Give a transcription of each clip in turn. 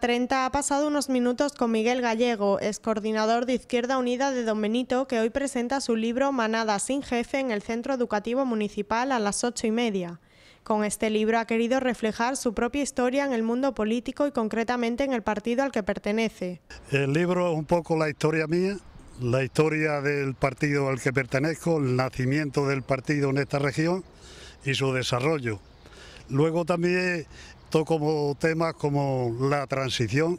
30 ha pasado unos minutos con Miguel Gallego, excoordinador coordinador de Izquierda Unida de Don Benito, que hoy presenta su libro Manada sin jefe en el Centro Educativo Municipal a las ocho y media. Con este libro ha querido reflejar su propia historia en el mundo político y concretamente en el partido al que pertenece. El libro es un poco la historia mía, la historia del partido al que pertenezco, el nacimiento del partido en esta región y su desarrollo. Luego también toco temas como la transición,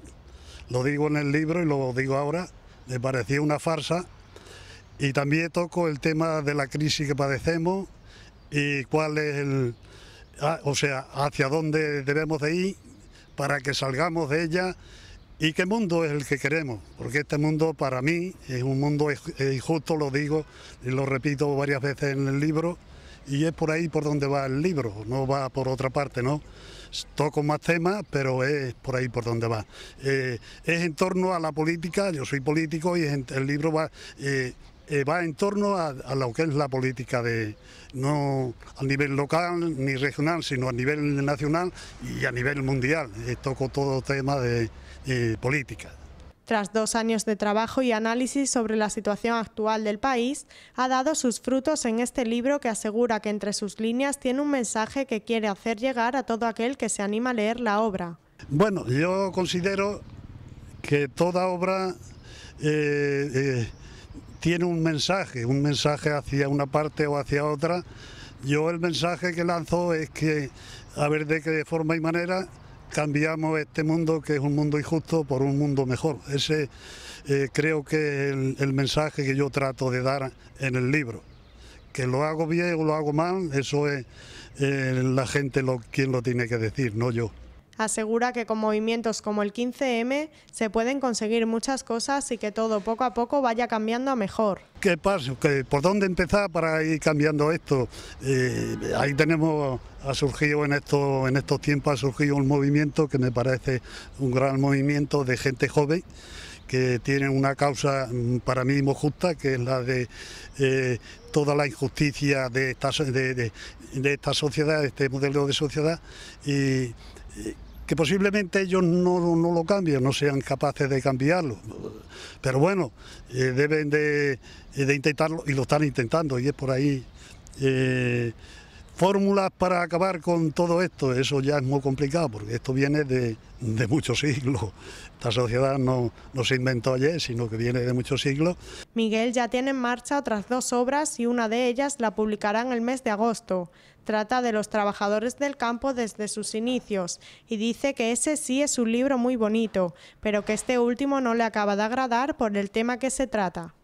lo digo en el libro y lo digo ahora, me parecía una farsa, y también toco el tema de la crisis que padecemos y cuál es el, ah, o sea, hacia dónde debemos de ir para que salgamos de ella y qué mundo es el que queremos, porque este mundo para mí es un mundo injusto, lo digo y lo repito varias veces en el libro, y es por ahí por donde va el libro, no va por otra parte, ¿no? Toco más temas, pero es por ahí por donde va. Eh, es en torno a la política, yo soy político y el libro va... Eh, eh, va en torno a, a, lo que es la política de no a nivel local ni regional, sino a nivel nacional y a nivel mundial. toco todo tema de política tras dos años de trabajo y análisis sobre la situación actual del país, ha dado sus frutos en este libro que asegura que entre sus líneas tiene un mensaje que quiere hacer llegar a todo aquel que se anima a leer la obra. Bueno, yo considero que toda obra eh, eh, tiene un mensaje, un mensaje hacia una parte o hacia otra. Yo el mensaje que lanzo es que, a ver de qué forma y manera, cambiamos este mundo, que es un mundo injusto, por un mundo mejor. Ese eh, creo que es el, mensaje que yo trato de dar en el libro. Que lo hago bien o lo hago mal, eso es eh, la gente quien lo tiene que decir, no yo. Asegura que con movimientos como el 15M se pueden conseguir muchas cosas y que todo poco a poco vaya cambiando a mejor. ¿Qué paso? ¿Qué, ¿Por dónde empezar para ir cambiando esto? Eh, ahí tenemos, ha surgido en, esto, en estos tiempos, ha surgido un movimiento que me parece un gran movimiento de gente joven que tiene una causa mm, para mí muy justa, que es la de eh, toda la injusticia de esta, de, de, esta sociedad, de este modelo de sociedad que posiblemente ellos no, lo cambien, no sean capaces de cambiarlo. Pero bueno, eh, deben de, intentarlo y lo están intentando y es por ahí. Eh, fórmulas para acabar con todo esto, eso ya es muy complicado, porque esto viene de, muchos siglos. Esta sociedad no, no, se inventó ayer, sino que viene de muchos siglos. Miguel ya tiene en marcha otras dos obras y una de ellas la publicará en el mes de agosto. Trata de los trabajadores del campo desde sus inicios y dice que ese sí es un libro muy bonito, pero que este último no le acaba de agradar por el tema que se trata.